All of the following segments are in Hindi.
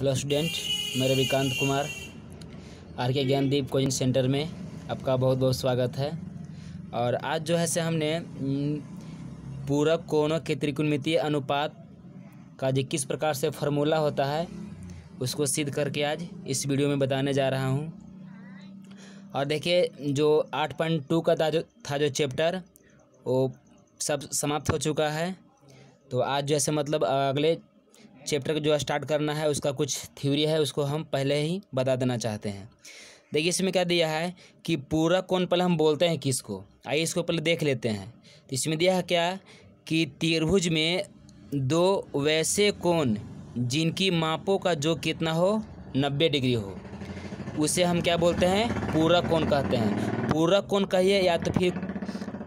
हेलो स्टूडेंट मैं रविकांत कुमार आर के ज्ञानदीप कोचिंग सेंटर में आपका बहुत बहुत स्वागत है और आज जो है से हमने पूरब कोणों के त्रिकोणमितीय अनुपात का जो किस प्रकार से फॉर्मूला होता है उसको सिद्ध करके आज इस वीडियो में बताने जा रहा हूँ और देखिए जो आठ पॉइंट टू का था जो था जो चैप्टर वो सब समाप्त हो चुका है तो आज जैसे मतलब अगले चैप्टर को जो स्टार्ट करना है उसका कुछ थ्योरी है उसको हम पहले ही बता देना चाहते हैं देखिए इसमें क्या दिया है कि पूरा कौन पहले हम बोलते हैं किसको आइए इसको पहले देख लेते हैं तो इसमें दिया है क्या कि त्रिभुज में दो वैसे कौन जिनकी मापों का जो कितना हो नब्बे डिग्री हो उसे हम क्या बोलते हैं पूरा कौन कहते हैं पूरा कौन कहिए या तो फिर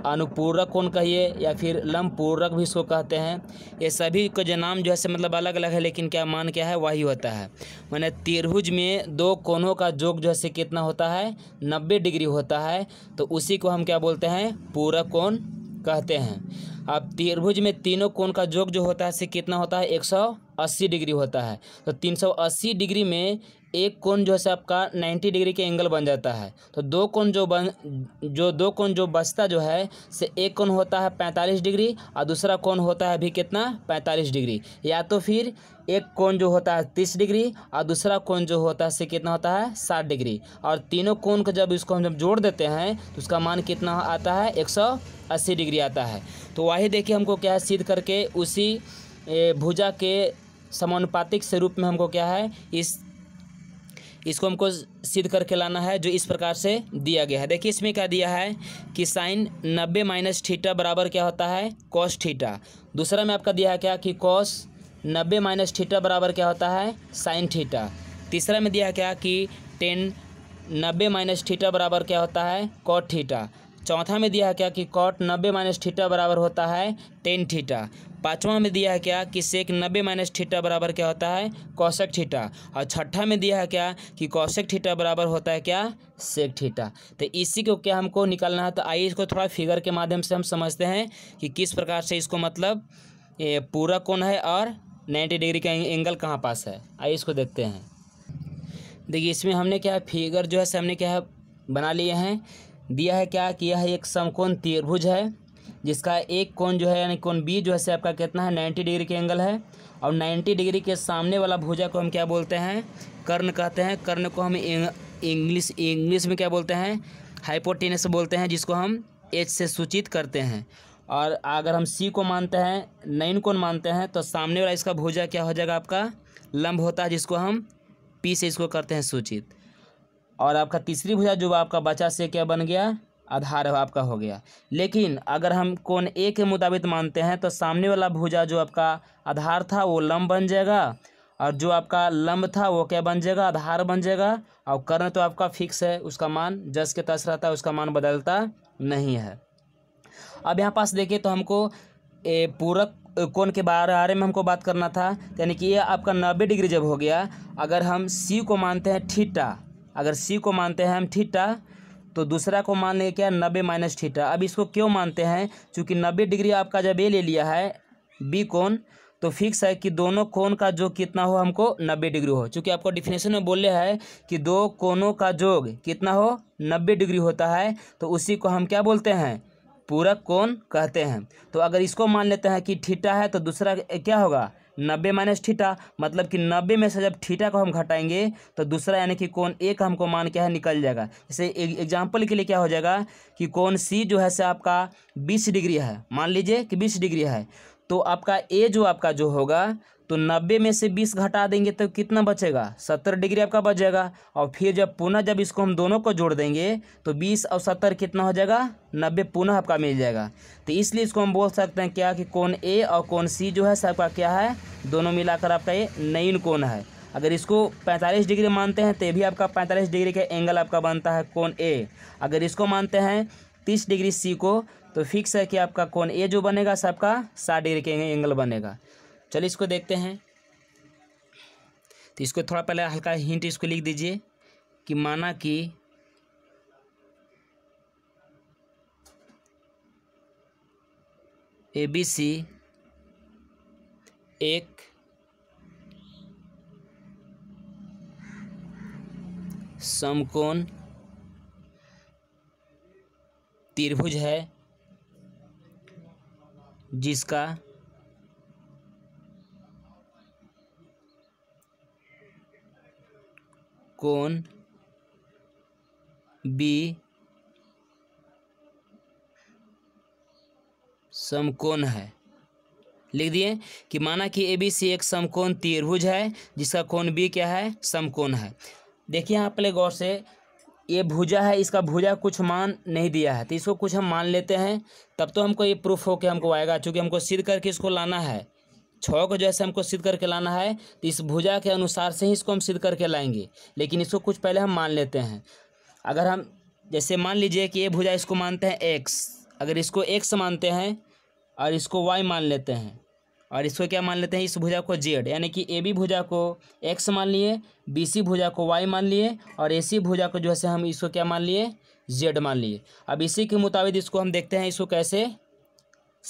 अनुपूरक कौन कहिए या फिर पूरक भी इसको कहते हैं ये सभी का जो नाम जो है से मतलब अलग अलग है लेकिन क्या मान क्या है वही होता है मैंने तिरभुज में दो कोनों का जोग जो है से कितना होता है नब्बे डिग्री होता है तो उसी को हम क्या बोलते हैं पूरक कोण कहते हैं अब त्रिभुज में तीनों कोण का जोग जो होता है से कितना होता है अस्सी डिग्री होता है तो अस्सी डिग्री में एक कोण जो है आपका 90 डिग्री के एंगल बन जाता है तो दो कोण जो बन जो दो कोण जो बचता जो है से एक कोण होता है 45 डिग्री और दूसरा कोण होता है अभी कितना 45 डिग्री या तो फिर एक कोण जो होता है तीस डिग्री और दूसरा कोण जो होता है से कितना होता है साठ डिग्री और तीनों कोण को जब इसको हम जब जोड़ देते हैं तो उसका मान कितना आता है एक सौ अस्सी डिग्री आता है तो वही देखिए हमको क्या है सीध करके उसी भुजा के समानुपातिक स्वरूप में हमको क्या है इस इसको हमको सिद्ध करके लाना है जो इस प्रकार से दिया गया है देखिए इसमें क्या दिया है कि साइन नब्बे माइनस ठीटा बराबर क्या होता है कॉस ठीटा दूसरा में आपका दिया है क्या कि कॉस नब्बे माइनस ठीटा बराबर क्या होता है साइन ठीटा तीसरा में दिया है क्या कि टेन नब्बे माइनस ठीटा बराबर क्या होता है कॉट ठीटा चौथा में दिया है क्या कि कॉट नब्बे माइनस ठीटा बराबर होता है टेन ठीटा पाँचवा में दिया है क्या कि सेक नब्बे माइनस ठीटा बराबर क्या होता है कौशक ठीटा और छठा में दिया है क्या कि कौशक ठीटा बराबर होता है क्या सेक ठीटा तो इसी को क्या हमको निकालना है तो आइए इसको थोड़ा फिगर के माध्यम से हम समझते हैं कि किस प्रकार से इसको मतलब पूरा कौन है और नाइन्टी डिग्री का एंगल कहाँ पास है आइए इसको देखते हैं देखिए इसमें हमने क्या है फिगर जो है हमने क्या है बना लिए हैं दिया है क्या कि यह एक समकोण त्रिभुज है जिसका एक कोण जो है यानी कोण बी जो है आपका कितना है नाइन्टी डिग्री के एंगल है और नाइन्टी डिग्री के सामने वाला भुजा को हम क्या बोलते हैं कर्ण कहते हैं कर्ण को हम इंग्लिश इंग्लिश में क्या बोलते हैं हाइपोटेनस बोलते हैं जिसको हम एच से सूचित करते हैं और अगर हम सी को मानते हैं नाइन कोण मानते हैं तो सामने वाला इसका भुजा क्या हो जाएगा आपका लंब होता है जिसको हम पी से इसको करते हैं सूचित और आपका तीसरी भुजा जो आपका बचा से क्या बन गया आधार आपका हो गया लेकिन अगर हम कोण ए के मुताबिक मानते हैं तो सामने वाला भुजा जो आपका आधार था वो लंब बन जाएगा और जो आपका लंब था वो क्या बन जाएगा आधार बन जाएगा और कर्ण तो आपका फिक्स है उसका मान जस के तस रहता है उसका मान बदलता नहीं है अब यहाँ पास देखिए तो हमको ए, पूरक कोण के बारे में हमको बात करना था यानी कि ये आपका नब्बे डिग्री जब हो गया अगर हम सी को मानते हैं ठीटा अगर सी को मानते हैं हम ठीटा तो दूसरा को मान लेंगे क्या नब्बे माइनस थीटा अब इसको क्यों मानते हैं चूँकि नब्बे डिग्री आपका जब ए ले लिया है बी कौन तो फिक्स है कि दोनों कोण का जो कितना हो हमको नब्बे डिग्री हो चूँकि आपको डिफिनेशन में बोले है कि दो कोणों का जोग कितना हो नब्बे डिग्री होता है तो उसी को हम क्या बोलते हैं पूरक कोण कहते हैं तो अगर इसको मान लेते हैं कि ठीटा है तो दूसरा क्या होगा नब्बे माइनस ठीठा मतलब कि नब्बे में से जब ठीठा को हम घटाएंगे तो दूसरा यानी कि कौन ए का हमको मान क्या है निकल जाएगा जैसे एग्जाम्पल के लिए क्या हो जाएगा कि कौन सी जो है से आपका बीस डिग्री है मान लीजिए कि बीस डिग्री है तो आपका ए जो आपका जो होगा तो नब्बे में से बीस घटा देंगे तो कितना बचेगा सत्तर डिग्री आपका बच जाएगा और फिर जब पुनः जब इसको हम दोनों को जोड़ देंगे तो बीस और सत्तर कितना हो जाएगा नब्बे पुनः आपका मिल जाएगा तो इसलिए इसको हम बोल सकते हैं क्या कि कौन ए और कौन सी जो है सबका क्या है दोनों मिलाकर आपका ये नईन कौन है अगर इसको 45 डिग्री मानते हैं तो भी आपका 45 डिग्री का एंगल आपका बनता है कौन ए अगर इसको मानते हैं 30 डिग्री सी को तो फिक्स है कि आपका कौन ए जो बनेगा सबका 60 डिग्री का एंगल बनेगा चलिए इसको देखते हैं तो इसको थोड़ा पहले हल्का हिंट इसको लिख दीजिए कि माना कि ए बी सी एक समकोण त्रिभुज है जिसका कोण बी समकोण है लिख दिए कि माना कि ए बी सी एक समकोण त्रिभुज है जिसका कोण बी क्या है समकोण है देखिए यहाँ पहले गौर से ये भुजा है इसका भुजा कुछ मान नहीं दिया है तो इसको कुछ हम मान लेते हैं तब तो हमको ये प्रूफ होके हमको आएगा क्योंकि हमको सिद्ध करके इसको लाना है छः को जैसे हमको सिद्ध करके लाना है तो इस भुजा के अनुसार से ही इसको हम सिद्ध करके लाएंगे लेकिन इसको कुछ पहले हम मान लेते हैं अगर हम जैसे मान लीजिए कि ये भुजा इसको मानते हैं एक्स अगर इसको एक्स मानते हैं और इसको वाई मान लेते हैं और इसको क्या मान लेते हैं इस भुजा को जेड यानी कि ए बी भुजा को एक्स मान लिए बी सी भुजा को वाई मान लिए और ए सी भुजा को जो है हम इसको क्या मान लिए जेड मान लिए अब इसी के मुताबिक इसको हम देखते हैं इसको कैसे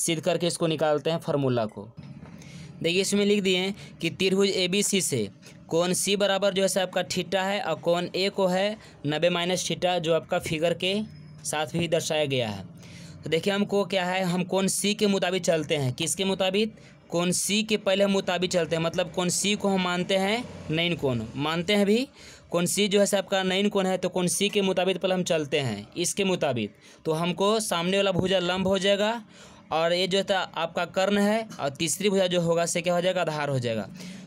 सिद्ध करके इसको निकालते हैं फार्मूला को देखिए इसमें लिख दिए कि त्रिभुज ए बी सी से कौन सी बराबर जो है आपका ठीटा है और कौन ए को है नब्बे माइनस ठीटा जो आपका फिगर के साथ भी दर्शाया गया है तो देखिए हमको क्या है हम कौन सी के मुताबिक चलते हैं किसके मुताबिक कौन सी के पहले हम मुताबिक चलते हैं मतलब कौन सी को हम मानते हैं नैन कौन मानते हैं भी कौन सी जो है आपका नैन कौन है तो कौन सी के मुताबिक पहले हम चलते हैं इसके मुताबिक तो हमको सामने वाला भुजा लंब हो जाएगा और ये जो था तो आपका कर्ण है और तीसरी भुजा जो होगा से क्या हो जाएगा आधार हो जाएगा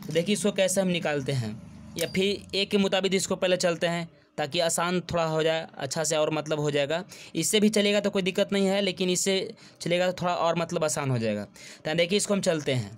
तो देखिए इसको कैसे हम निकालते हैं या फिर ए के मुताबिक इसको पहले चलते हैं ताकि आसान थोड़ा हो जाए अच्छा से और मतलब हो जाएगा इससे भी चलेगा तो कोई दिक्कत नहीं है लेकिन इससे चलेगा तो थोड़ा और मतलब आसान हो जाएगा तो देखिए इसको हम चलते हैं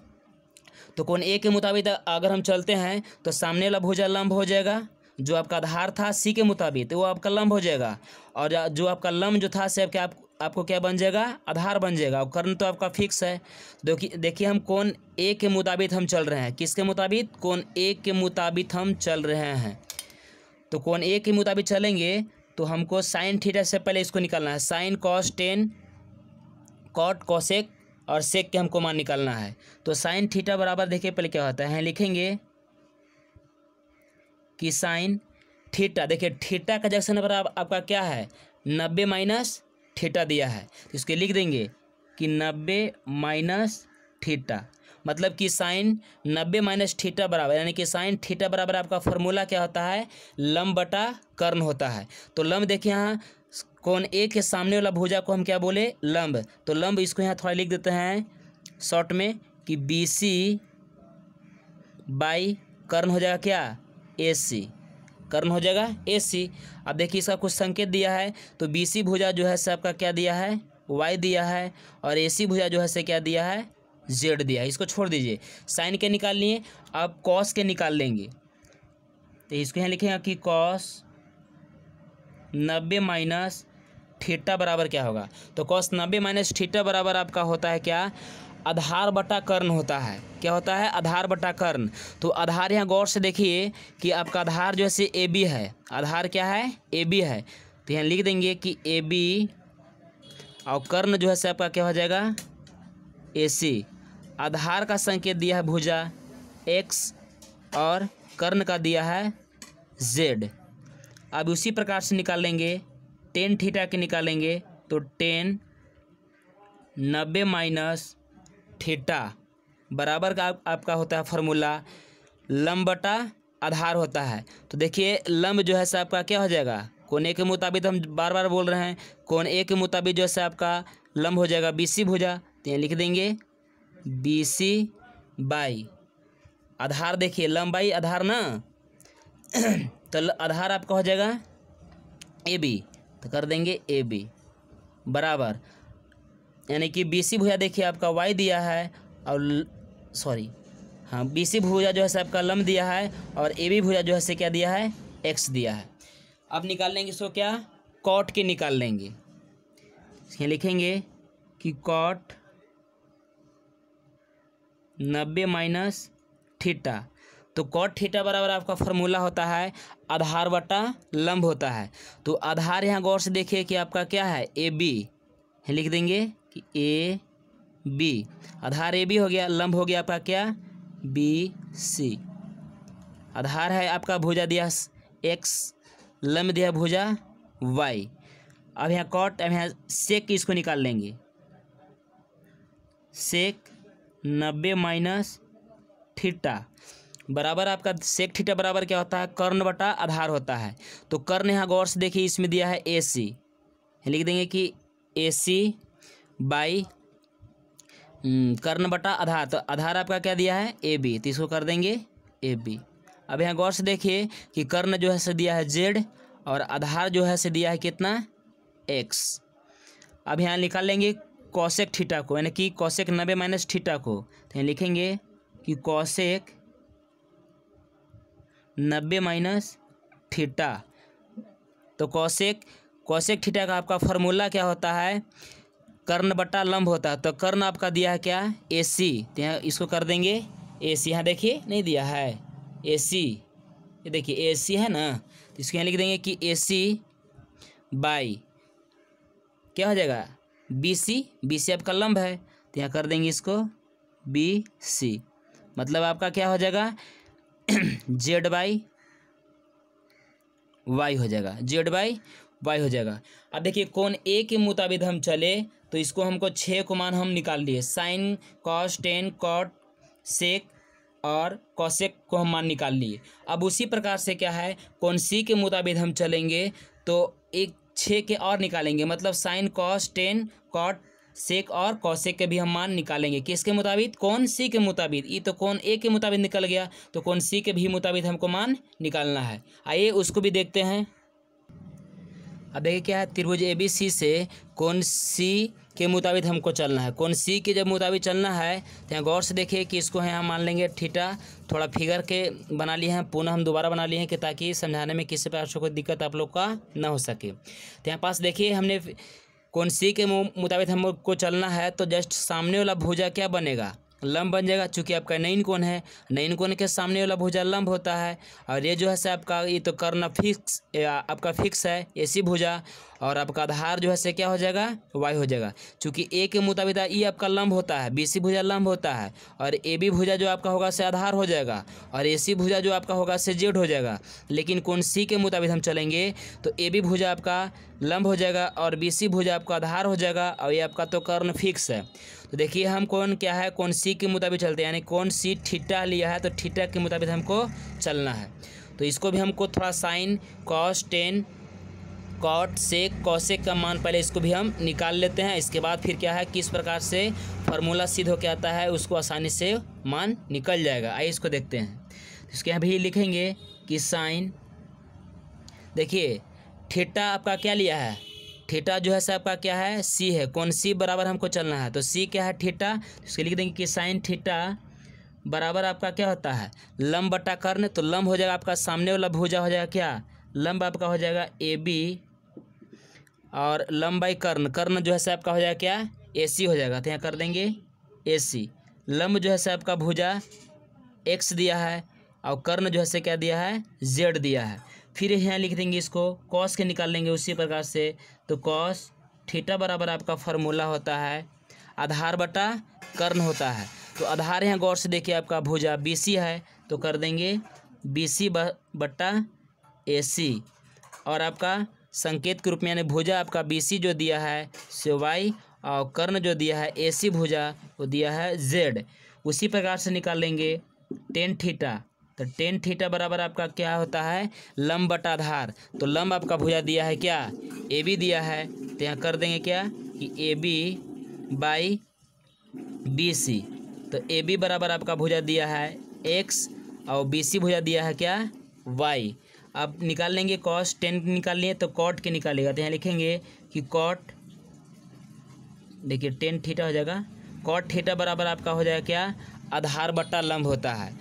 तो कौन ए के मुताबिक अगर हम चलते हैं तो सामने वाला भुजा लंब हो जाएगा जो आपका आधार था सी के मुताबिक तो वो आपका लंब हो जाएगा और जो आपका लंब जो था से आपके आप आपको क्या बन जाएगा आधार बन जाएगा और कर्म तो आपका फिक्स है देखिए हम कौन ए के मुताबिक हम चल रहे हैं किसके मुताबिक कौन ए के मुताबिक हम चल रहे हैं तो कौन ए के मुताबिक चलेंगे तो हमको साइन थीटा से पहले इसको निकालना है sine cos tan cot cosec और सेक के हमको मान निकालना है तो साइन थीटा बराबर देखिए पहले क्या होता है लिखेंगे कि साइन थीटा देखिए थीटा का जंक्शन बराबर आपका क्या है नब्बे माइनस थीटा दिया है तो इसके लिख देंगे कि नब्बे माइनस थीटा मतलब कि साइन नब्बे माइनस थीटा बराबर यानी कि साइन थीटा बराबर आपका फॉर्मूला क्या होता है लम बटा कर्ण होता है तो लम देखिए यहाँ कौन ए के सामने वाला भुजा को हम क्या बोले लम्ब तो लम्ब इसको यहाँ थोड़ा लिख देते हैं शॉर्ट में कि बी सी बाई कर्ण हो जाएगा क्या ए सी कर्ण हो जाएगा ए सी अब देखिए इसका कुछ संकेत दिया है तो बी सी भुजा जो है से आपका क्या दिया है वाई दिया है और ए सी भुजा जो है से क्या दिया है जेड दिया है इसको छोड़ दीजिए साइन के निकाल लिए अब कॉस के निकाल लेंगे तो इसको यहाँ लिखेंगे कि कॉस नब्बे माइनस थीटा बराबर क्या होगा तो कॉस नब्बे माइनस थीटा बराबर आपका होता है क्या आधार बटा कर्ण होता है क्या होता है आधार बटा कर्ण तो आधार यहाँ गौर से देखिए कि आपका आधार जो है ए बी है आधार क्या है ए बी है तो यहाँ लिख देंगे कि ए बी और कर्ण जो है से आपका क्या हो जाएगा ए सी आधार का संकेत दिया है भुजा एक्स और कर्ण का दिया है जेड अब उसी प्रकार से निकालेंगे टेन थीटा के निकालेंगे तो टेन नब्बे माइनस थीटा बराबर का आप, आपका होता है फॉर्मूला लंबटा आधार होता है तो देखिए लम्ब जो है सो आपका क्या हो जाएगा कोण ए के मुताबिक तो हम बार बार बोल रहे हैं कोण ए के मुताबिक जो है आपका लम्ब हो जाएगा बी सी भुजा तो यहाँ लिख देंगे बी सी बाई आधार देखिए लंबाई आधार ना तो आधार आपका हो जाएगा ए बी तो कर देंगे ए बी बराबर यानी कि बी सी भुजा देखिए आपका वाई दिया है और सॉरी हाँ बी सी भुजा जो है से आपका लम दिया है और ए बी भुजा जो है से क्या दिया है एक्स दिया है अब निकाल लेंगे इसको क्या कॉट के निकाल लेंगे इसमें लिखेंगे कि कॉट नब्बे माइनस थीटा तो कॉट थीटा बराबर आपका फॉर्मूला होता है आधार बटा लंब होता है तो आधार यहाँ गौर से देखिए कि आपका क्या है ए बी लिख देंगे कि A B Aadhaar A B हो गया लंब हो गया आपका क्या बी सी आधार है आपका भुजा दिया एक्स लंब दिया भुजा वाई अब यहाँ कॉट अब यहाँ सेक इसको निकाल लेंगे सेक नब्बे माइनस थीटा बराबर आपका सेक थीटा बराबर क्या होता है कर्ण बटा आधार होता है तो कर्ण यहाँ गौर से देखिए इसमें दिया है ए सी लिख देंगे कि ए सी बाई हम्म, कर्ण बटा आधार तो आधार आपका क्या दिया है ए बी तो इसको कर देंगे ए बी अब यहाँ गौर से देखिए कि कर्ण जो है से दिया है जेड और आधार जो है से दिया है कितना एक्स अब यहाँ निकाल लेंगे कौशेक ठीटा को यानी कि कौशेक नब्बे माइनस ठीटा को तो यहाँ लिखेंगे कि कौशेक नब्बे माइनस ठीटा तो कौशेक कौशिक ठीटा का आपका फॉर्मूला क्या होता है कर्ण बट्टा लंब होता है तो कर्ण आपका दिया है क्या ए सी तो यहाँ इसको कर देंगे ए सी यहाँ देखिए नहीं दिया है ए सी ये देखिए ए सी है ना तो इसको यहाँ लिख देंगे कि ए सी बाई क्या हो जाएगा बी सी बी सी आपका लंब है तो यहाँ कर देंगे इसको बी सी मतलब आपका क्या हो जाएगा जेड बाई वाई हो जाएगा जेड बाई वाई हो जाएगा अब देखिए कौन ए के मुताबिक हम चले तो इसको हमको छः को मान हम निकाल लिए sine cos tan cot sec और कौशेक को हम मान निकाल लिए अब उसी प्रकार से क्या है कौन सी के मुताबिक हम चलेंगे तो एक छः के और निकालेंगे मतलब sine cos tan cot sec और कौशेक के भी हम मान निकालेंगे किसके मुताबिक कौन सी के मुताबिक ये तो कौन ए के मुताबिक निकल गया तो कौन सी के भी मुताबिक हमको मान निकालना है आइए उसको भी देखते हैं अब देखिए क्या है त्रिभुज ए बी सी से कौन सी के मुताबिक हमको चलना है कौन सी के जब मुताबिक चलना है तो यहाँ गौर से देखिए कि इसको यहाँ मान लेंगे ठीटा थोड़ा फिगर के बना लिए हैं पुनः हम दोबारा बना लिए हैं कि ताकि समझाने में किसी प्रकार से कोई दिक्कत आप लोग का ना हो सके तो यहाँ पास देखिए हमने कौन सी के मुताबिक हमको चलना है तो जस्ट सामने वाला भुजा क्या बनेगा लम्ब बन जाएगा चूँकि आपका नैन कोण है नैन कोण के सामने वाला भुजा लम्ब होता है और ये जो है से आपका ये तो कर्ण फिक्स आपका फिक्स है सी भुजा और आपका आधार जो है से क्या हो जाएगा वाई हो जाएगा चूँकि ए के मुताबिक ई आपका लम्ब होता है बी सी भुजा लम्ब होता है और ए बी भुजा जो आपका होगा से आधार हो जाएगा और ए सी भुजा जो आपका होगा से जेड हो जाएगा लेकिन कौन सी के मुताबिक हम चलेंगे तो ए बी भुजा आपका लम्ब हो जाएगा और बी सी भुजा आपका आधार हो जाएगा और ये आपका तो कर्ण फिक्स है तो देखिए हम कौन क्या है कौन सी के मुताबिक चलते हैं यानी कौन सी ठिटा लिया है तो ठिटा के मुताबिक हमको चलना है तो इसको भी हमको थोड़ा साइन कॉस टेन कॉट से कौशेक का मान पहले इसको भी हम निकाल लेते हैं इसके बाद फिर क्या है किस प्रकार से फार्मूला सिद्ध होकर आता है उसको आसानी से मान निकल जाएगा आइए इसको देखते हैं तो इसके यहाँ भी लिखेंगे कि साइन देखिए ठेटा आपका क्या लिया है थीटा जो है सर आपका क्या है सी है कौन सी बराबर हमको चलना है तो सी क्या है थीटा इसके लिख देंगे कि साइन थीटा बराबर आपका क्या होता है लंब बटा कर्ण तो लंब हो जाएगा आपका सामने वाला भुजा हो जाएगा क्या लंब आपका हो जाएगा ए बी और लंबाई कर्ण कर्ण जो है सर आपका हो जाएगा क्या ए सी हो जाएगा तो यहाँ कर देंगे ए सी लंब जो है सर आपका भुजा एक्स दिया है और कर्ण जो है से क्या दिया है जेड दिया है फिर यहाँ लिख देंगे इसको कॉस के निकाल लेंगे उसी प्रकार से तो कॉस थीटा बराबर आपका फॉर्मूला होता है आधार बटा कर्ण होता है तो आधार यहाँ गौर से देखिए आपका भुजा बी सी है तो कर देंगे बी सी बट्टा ए सी और आपका संकेत के रूप में यानी भुजा आपका बी सी जो दिया है सो वाई और कर्ण जो दिया है ए सी भुजा वो दिया है जेड उसी प्रकार से निकाल लेंगे टेन थीटा तो टेन थीटा बराबर आपका क्या होता है लम्ब बटा आधार तो लम्ब आपका भुजा दिया है क्या ए बी दिया है तो यहाँ कर देंगे क्या कि A B by B C तो ए बी बराबर आपका भुजा दिया है एक्स और बी सी भुजा दिया है क्या वाई अब निकाल लेंगे कॉस टेन निकाल लिए तो कॉट के निकालेगा तो यहाँ लिखेंगे कि कॉट देखिए टेन थीटा हो जाएगा कॉट थीटा बराबर आपका हो जाएगा क्या आधार बट्टा लंब होता है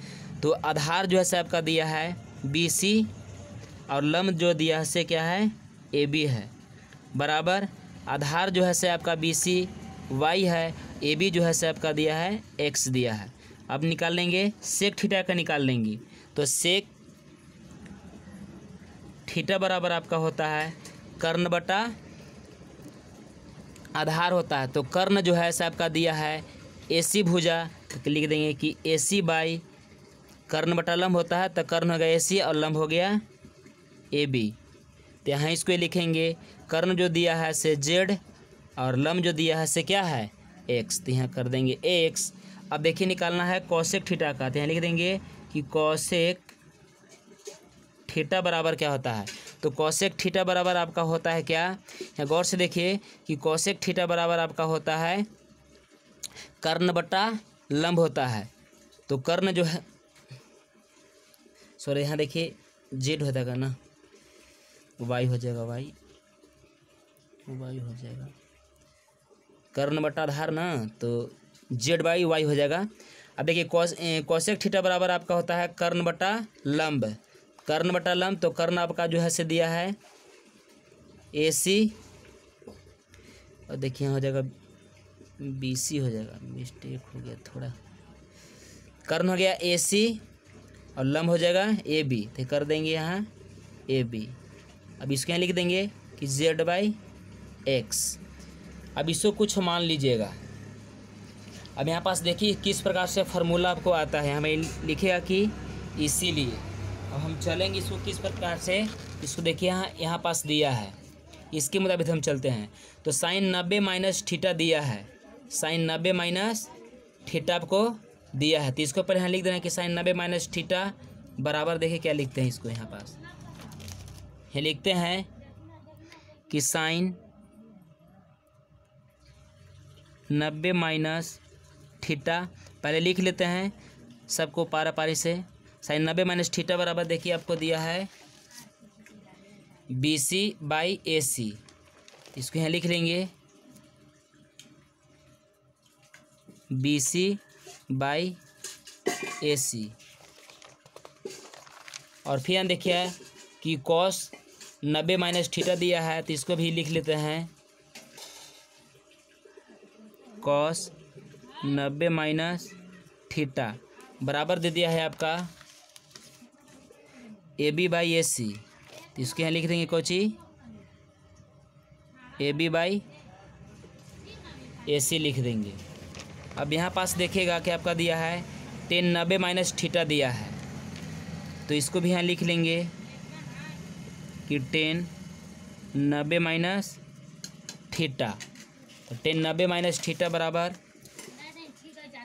तो आधार जो है से आपका दिया है बी सी और लम्ब जो दिया है से क्या है ए बी है बराबर आधार जो है से आपका बी सी वाई है ए बी जो है से आपका दिया है एक्स दिया है अब निकाल लेंगे सेक थीटा का निकाल लेंगे तो सेक थीटा बराबर आपका होता है कर्ण बटा आधार होता है तो कर्ण जो है से आपका दिया है ए सी भुजा तो लिख देंगे कि ए सी बाई कर्ण बटा लंब होता है तो कर्ण हो गया ए सी और लंब हो गया ए बी तो यहाँ इसको लिखेंगे कर्ण जो दिया है से जेड और लंब जो दिया है से क्या है एक्स तो यहाँ कर देंगे एक्स अब देखिए निकालना है कौशिक ठीटा का तो यहाँ लिख देंगे कि कौशिक ठीटा बराबर क्या होता है तो कौशिक ठीटा बराबर आपका होता है क्या यहाँ गौर से देखिए कि कौशिक ठीटा बराबर आपका होता है कर्ण बटा लंब होता है तो कर्ण जो है सॉरी यहाँ देखिए जेड हो जाएगा ना वाई हो जाएगा वाई वाई हो जाएगा कर्ण बटा आधार ना तो जेड वाई वाई हो जाएगा अब देखिए कौश कौशिक ठीटा बराबर आपका होता है कर्ण बटा लंब कर्ण बटा लंब तो कर्ण आपका जो है से दिया है ए सी और देखिए यहाँ हो जाएगा बी सी हो जाएगा मिस्टेक हो गया थोड़ा कर्ण हो गया ए सी और लम्ब हो जाएगा ए बी तो कर देंगे यहाँ ए बी अब इसको यहाँ लिख देंगे कि जेड बाई एक्स अब इसको कुछ मान लीजिएगा अब यहाँ पास देखिए किस प्रकार से फार्मूला आपको आता है हमें लिखेगा कि इसीलिए अब हम चलेंगे इसको किस प्रकार से इसको देखिए यहाँ यहाँ पास दिया है इसके मुताबिक हम चलते हैं तो साइन नब्बे माइनस ठीटा दिया है साइन नब्बे माइनस ठीटा आपको दिया है तो इसके ऊपर यहाँ लिख देना कि साइन नब्बे माइनस ठीटा बराबर देखिए क्या लिखते हैं इसको यहाँ पास ये लिखते हैं कि साइन नब्बे माइनस ठीटा पहले लिख लेते हैं सबको पारा पारी से साइन नब्बे माइनस ठीटा बराबर देखिए आपको दिया है बी सी बाई ए सी इसको यहाँ लिख लेंगे बी सी बाई ए सी और फिर हम देखिए कि कॉस नब्बे माइनस थीटा दिया है तो इसको भी लिख लेते हैं कॉस नब्बे माइनस थीटा बराबर दे दिया है आपका ए बी बाई ए सी तो इसके यहाँ लिख देंगे कोची A B by A C लिख देंगे अब यहाँ पास देखिएगा कि आपका दिया है टेन नब्बे माइनस ठीटा दिया है तो इसको भी यहाँ लिख लेंगे कि टेन नब्बे माइनस ठीटा तो टेन नब्बे माइनस ठीटा बराबर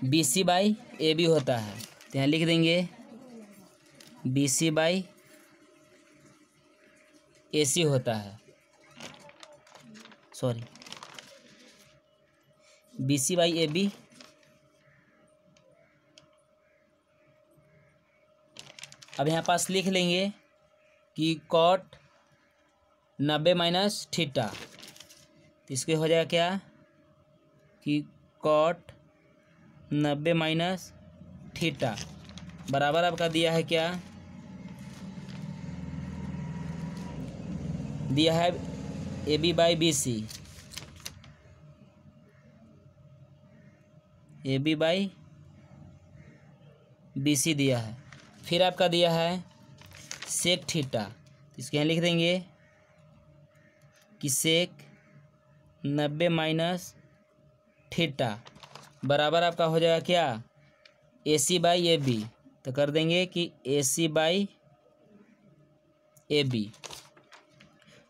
B C by A B होता है तो यहाँ लिख देंगे B C by A C होता है sorry B C by A B अब यहाँ पास लिख लेंगे कि कॉट नब्बे माइनस ठीटा इसके हो जाएगा क्या कि कॉट नब्बे माइनस ठीटा बराबर आपका दिया है क्या दिया है A B by B C A B by B C दिया है फिर आपका दिया है सेक थीटा तो इसके यहाँ लिख देंगे कि सेक नब्बे माइनस थीटा बराबर आपका हो जाएगा क्या ए सी बाई ए बी तो कर देंगे कि ए सी बाई ए बी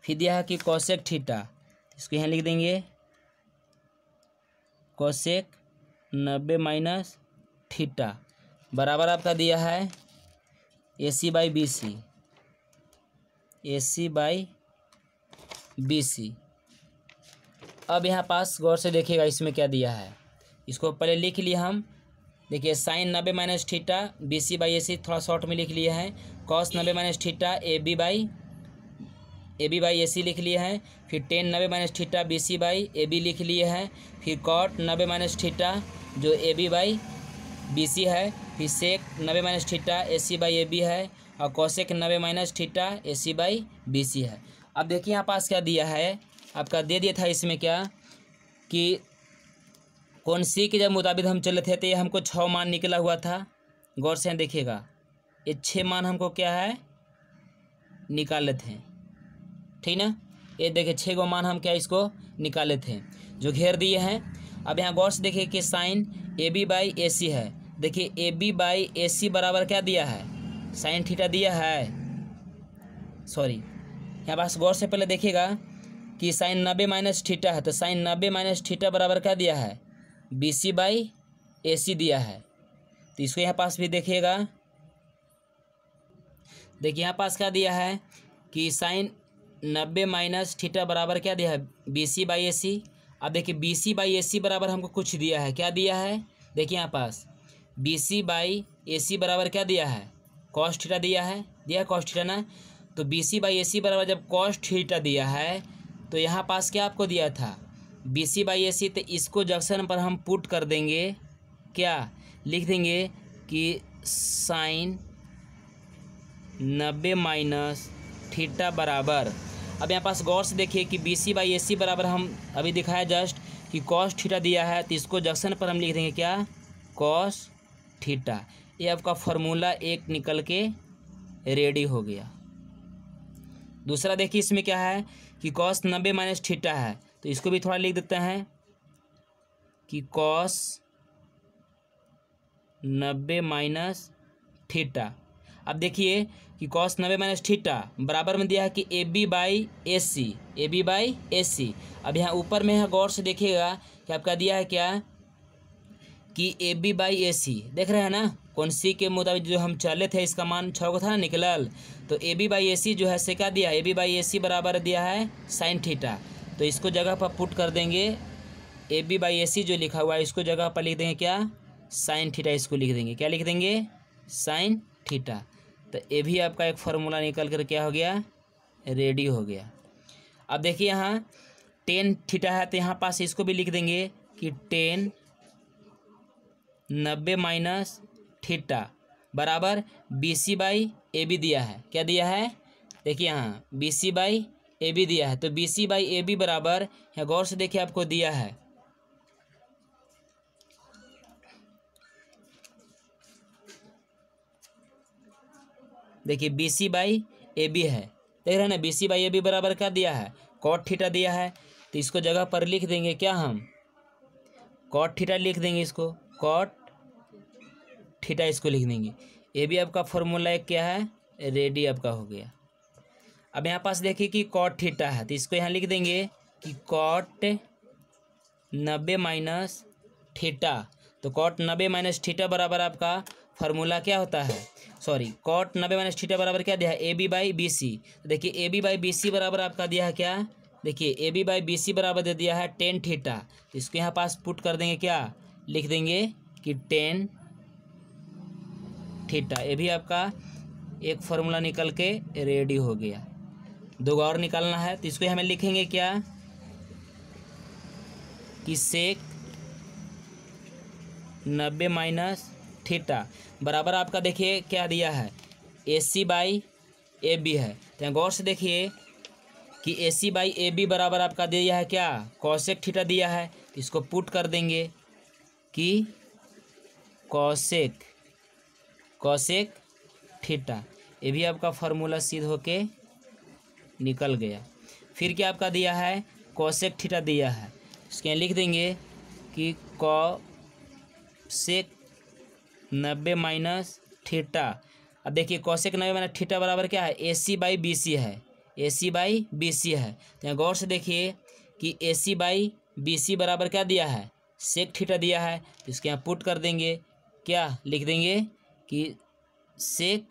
फिर दिया है कि कौशेक थीटा इसको यहाँ लिख देंगे कौशेक नब्बे माइनस थीटा बराबर आपका दिया है A C by B C A C by B C अब यहाँ पास गौर से देखिएगा इसमें क्या दिया है इसको पहले लिख लिए हम देखिए साइन नब्बे minus theta B C by A C थोड़ा शॉर्ट में लिख लिए हैं कॉस नब्बे minus theta A B by A B by A C लिख लिए हैं फिर टेन नब्बे minus theta B C by A B लिख लिए हैं फिर कॉट नब्बे माइनस ठीटा जो A B by B C है फिर सेक नबे minus theta A C by A B है और कौशेक नबे minus theta A C by B C है अब देखिए यहाँ पास क्या दिया है आपका दे दिया था इसमें क्या कि कौन सी के जब मुताबिक हम चले थे तो ये हमको छः मान निकला हुआ था गौर से देखिएगा ये छः मान हमको क्या है निकाले थे ठीक ना ये देखिए छः गो मान हम क्या इसको निकाले थे जो घेर दिए हैं अब यहाँ गौर से देखिए कि sine A B by A C है देखिए ए बी बाई ए सी बराबर क्या दिया है साइन थीटा दिया है सॉरी यहाँ पास गौर से पहले देखिएगा कि साइन नब्बे माइनस थीटा है तो साइन नब्बे माइनस थीटा बराबर क्या दिया है बी सी बाई ए सी दिया है तो इसको यहाँ पास भी देखिएगा देखिए यहाँ पास क्या दिया है कि साइन नब्बे माइनस थीटा बराबर क्या दिया है B C by A C अब देखिए बी सी बाई ए सी बराबर हमको कुछ दिया है क्या दिया है देखिए यहाँ पास बी सी बाई ए सी बराबर क्या दिया है कॉस्ट ठीटा दिया है दिया कॉस्ट थीटा ना तो बी सी बाई ए सी बराबर जब कॉस्ट ठीटा दिया है तो यहाँ पास क्या आपको दिया था बी सी बाई ए सी तो इसको जंक्शन पर हम पुट कर देंगे क्या लिख देंगे कि साइन नब्बे माइनस थीटा बराबर अब यहाँ पास गौर से देखिए कि बी सी बाई ए सी बराबर हम अभी दिखाया जस्ट कि कॉस थीटा दिया है तो इसको जंक्शन पर हम लिख देंगे क्या कॉस थीटा ये आपका फॉर्मूला एक निकल के रेडी हो गया दूसरा देखिए इसमें क्या है कि कॉस नब्बे माइनस थीटा है तो इसको भी थोड़ा लिख देते हैं कि कॉस नब्बे माइनस थीटा अब देखिए कि कॉस नब्बे माइनस थीटा बराबर में दिया है कि A B by A C A B by A C अब यहाँ ऊपर में है गौर से देखिएगा कि आपका दिया है क्या कि ए बी बाई ए सी देख रहे हैं ना कौन सी के मुताबिक जो हम चले थे इसका मान छः को था ना निकलल तो ए बी बाई ए सी जो है से क्या दिया ए बी बाई ए सी बराबर दिया है साइन थीटा तो इसको जगह पर पुट कर देंगे ए बी बाई ए सी जो लिखा हुआ है इसको जगह पर लिख देंगे क्या साइन थीटा इसको लिख देंगे क्या लिख देंगे साइन थीटा तो ये भी आपका एक फॉर्मूला निकल कर क्या हो गया रेडी हो गया अब देखिए यहाँ टेन थीटा है तो यहाँ पास इसको भी लिख देंगे कि टेन नब्बे माइनस ठीटा बराबर B C by A B दिया है क्या दिया है देखिए यहाँ B C by A B दिया है तो B C by A B बराबर यहाँ गौर से देखिए आपको दिया है देखिए B C by A B है देख रहे हैं ना B C by A B बराबर क्या दिया है कॉट थीटा दिया है तो इसको जगह पर लिख देंगे क्या हम कॉट थीटा लिख देंगे इसको कॉट थीटा इसको लिख देंगे ए भी आपका फॉर्मूला एक क्या है रेडी आपका हो गया अब यहाँ पास देखिए कि कॉट ठीटा है तो इसको यहाँ लिख देंगे कि कॉट नब्बे माइनस थीटा तो कॉट नब्बे माइनस ठीटा बराबर आपका फॉर्मूला क्या होता है सॉरी कॉट नब्बे माइनस थीटा बराबर क्या दिया है A B by B C देखिए A B by B C बराबर आपका दिया है क्या देखिए A B by B C बराबर दे दिया है टेन ठीटा तो इसको यहाँ पास पुट कर देंगे क्या लिख देंगे कि टेन थीटा ये भी आपका एक फार्मूला निकल के रेडी हो गया दो और निकालना है तो इसको हमें लिखेंगे क्या कि सेक नब्बे माइनस थीटा बराबर आपका देखिए क्या दिया है A C by A B है तो गौर से देखिए कि ए सी बाई ए बी बराबर आपका दिया है क्या कौशिक थीटा दिया है इसको पुट कर देंगे कि कौशिक कौशेक ठीटा ये भी आपका फॉर्मूला सिद्ध होके निकल गया फिर क्या आपका दिया है कॉसेक ठीटा दिया है इसके लिख देंगे कि कौ सेक नब्बे माइनस ठीटा अब देखिए कौशिक नब्बे माइनस ठीटा बराबर क्या है A C by B C है A C by B C है यहाँ गौर से देखिए कि ए सी बाई बी सी बराबर क्या दिया है सेक ठीटा दिया है तो इसके यहाँ पुट कर देंगे क्या लिख देंगे कि सेक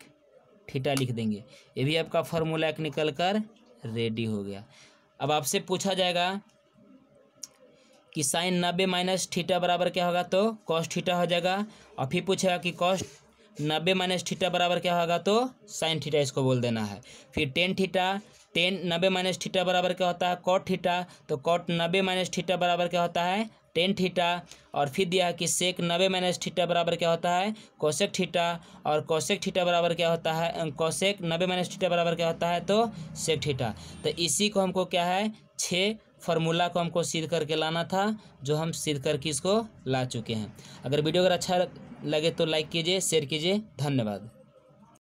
थीटा लिख देंगे ये भी आपका फॉर्मूला एक निकल कर रेडी हो गया अब आपसे पूछा जाएगा कि साइन नब्बे माइनस थीटा बराबर क्या होगा तो कॉस थीटा हो जाएगा और फिर पूछेगा कि कॉस नब्बे माइनस थीटा बराबर क्या होगा तो साइन थीटा इसको बोल देना है फिर टेन थीटा टेन नब्बे माइनस थीटा बराबर क्या होता है कॉट थीटा तो कॉट नब्बे माइनस थीटा बराबर क्या होता है टेन थीटा और फिर दिया है कि सेक नबे माइनस थीटा बराबर क्या होता है कोसेक थीटा और कौशेक थीटा बराबर क्या होता है कौशेक नबे माइनस थीटा बराबर क्या होता है तो सेक थीटा तो इसी को हमको क्या है छः फार्मूला को हमको सीध करके लाना था जो हम सीध करके इसको ला चुके हैं अगर वीडियो अगर अच्छा लगे तो लाइक कीजिए शेयर कीजिए धन्यवाद